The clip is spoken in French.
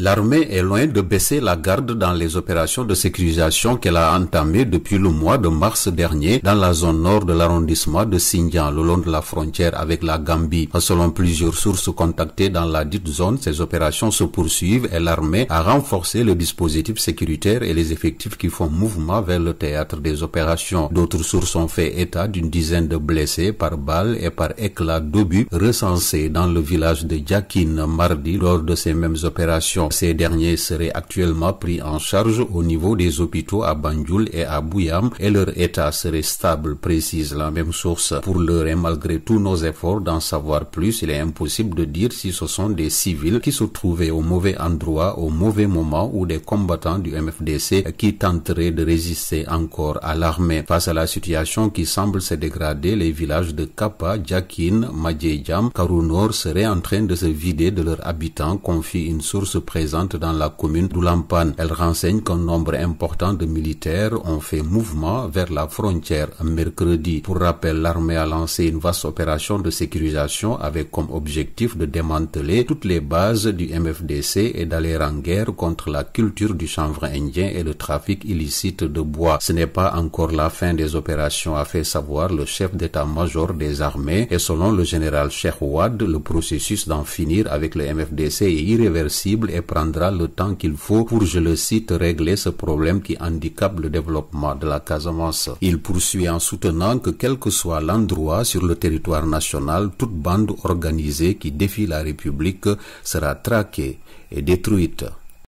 L'armée est loin de baisser la garde dans les opérations de sécurisation qu'elle a entamées depuis le mois de mars dernier dans la zone nord de l'arrondissement de Sinjan, le long de la frontière avec la Gambie. Selon plusieurs sources contactées dans la dite zone, ces opérations se poursuivent et l'armée a renforcé le dispositif sécuritaire et les effectifs qui font mouvement vers le théâtre des opérations. D'autres sources ont fait état d'une dizaine de blessés par balles et par éclats d'obus recensés dans le village de Jakin mardi lors de ces mêmes opérations. Ces derniers seraient actuellement pris en charge au niveau des hôpitaux à Banjul et à Bouyam et leur état serait stable, précise la même source. Pour l'heure et malgré tous nos efforts d'en savoir plus, il est impossible de dire si ce sont des civils qui se trouvaient au mauvais endroit au mauvais moment ou des combattants du MFDC qui tenteraient de résister encore à l'armée. Face à la situation qui semble se dégrader, les villages de Kappa, Jakin, Madjejam, Karunor seraient en train de se vider de leurs habitants, confie une source présente dans la commune d'Oulampan. Elle renseigne qu'un nombre important de militaires ont fait mouvement vers la frontière mercredi. Pour rappel, l'armée a lancé une vaste opération de sécurisation avec comme objectif de démanteler toutes les bases du MFDC et d'aller en guerre contre la culture du chanvre indien et le trafic illicite de bois. Ce n'est pas encore la fin des opérations, a fait savoir le chef d'état-major des armées et selon le général Sheikh Ouad, le processus d'en finir avec le MFDC est irréversible et prendra le temps qu'il faut pour, je le cite, régler ce problème qui handicape le développement de la Casamance. Il poursuit en soutenant que quel que soit l'endroit sur le territoire national, toute bande organisée qui défie la République sera traquée et détruite.